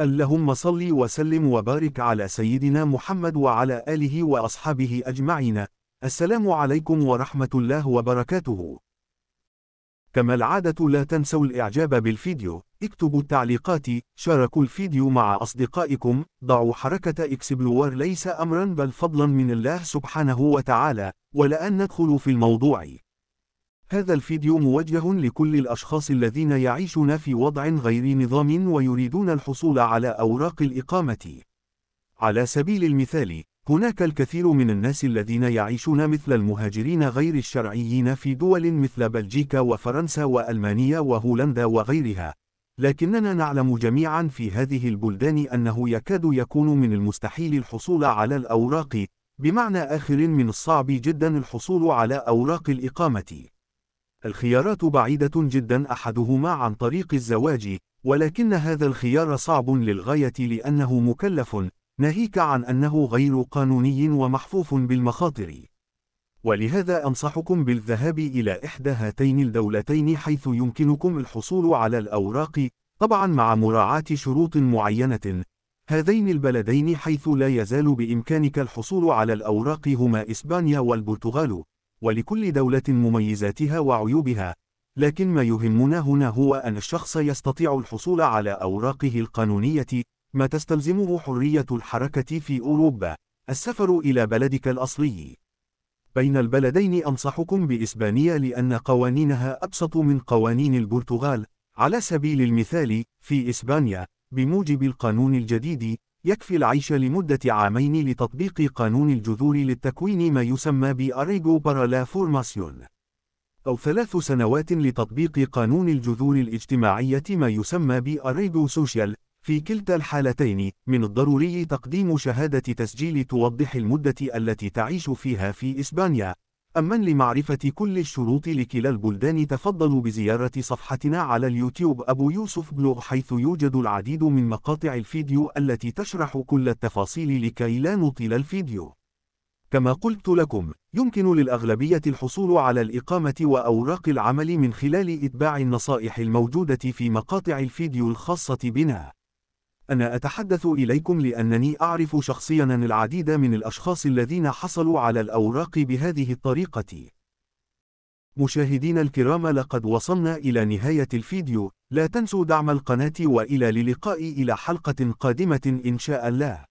اللهم صل وسلم وبارك على سيدنا محمد وعلى آله وأصحابه أجمعين السلام عليكم ورحمة الله وبركاته كما العادة لا تنسوا الإعجاب بالفيديو اكتبوا التعليقات شاركوا الفيديو مع أصدقائكم ضعوا حركة إكسبلور ليس أمرا بل فضلا من الله سبحانه وتعالى ولأن ندخل في الموضوع هذا الفيديو موجه لكل الأشخاص الذين يعيشون في وضع غير نظام ويريدون الحصول على أوراق الإقامة. على سبيل المثال، هناك الكثير من الناس الذين يعيشون مثل المهاجرين غير الشرعيين في دول مثل بلجيكا وفرنسا وألمانيا وهولندا وغيرها، لكننا نعلم جميعا في هذه البلدان أنه يكاد يكون من المستحيل الحصول على الأوراق، بمعنى آخر من الصعب جدا الحصول على أوراق الإقامة. الخيارات بعيدة جدا أحدهما عن طريق الزواج، ولكن هذا الخيار صعب للغاية لأنه مكلف، ناهيك عن أنه غير قانوني ومحفوف بالمخاطر. ولهذا أنصحكم بالذهاب إلى إحدى هاتين الدولتين حيث يمكنكم الحصول على الأوراق، طبعا مع مراعاة شروط معينة. هذين البلدين حيث لا يزال بإمكانك الحصول على الأوراق هما إسبانيا والبرتغال. ولكل دولة مميزاتها وعيوبها، لكن ما يهمنا هنا هو أن الشخص يستطيع الحصول على أوراقه القانونية، ما تستلزمه حرية الحركة في أوروبا، السفر إلى بلدك الأصلي. بين البلدين أنصحكم بإسبانيا لأن قوانينها أبسط من قوانين البرتغال، على سبيل المثال، في إسبانيا، بموجب القانون الجديد، يكفي العيش لمدة عامين لتطبيق قانون الجذور للتكوين ما يسمى بأريجو بارالا فورماسيون أو ثلاث سنوات لتطبيق قانون الجذور الاجتماعية ما يسمى بأريجو سوشيال في كلتا الحالتين من الضروري تقديم شهادة تسجيل توضح المدة التي تعيش فيها في إسبانيا أما لمعرفة كل الشروط لكلا البلدان تفضلوا بزيارة صفحتنا على اليوتيوب أبو يوسف بلوغ حيث يوجد العديد من مقاطع الفيديو التي تشرح كل التفاصيل لكي لا نطيل الفيديو كما قلت لكم، يمكن للأغلبية الحصول على الإقامة وأوراق العمل من خلال إتباع النصائح الموجودة في مقاطع الفيديو الخاصة بنا أنا أتحدث إليكم لأنني أعرف شخصياً العديد من الأشخاص الذين حصلوا على الأوراق بهذه الطريقة. مشاهدين الكرام لقد وصلنا إلى نهاية الفيديو، لا تنسوا دعم القناة وإلى للقاء إلى حلقة قادمة إن شاء الله.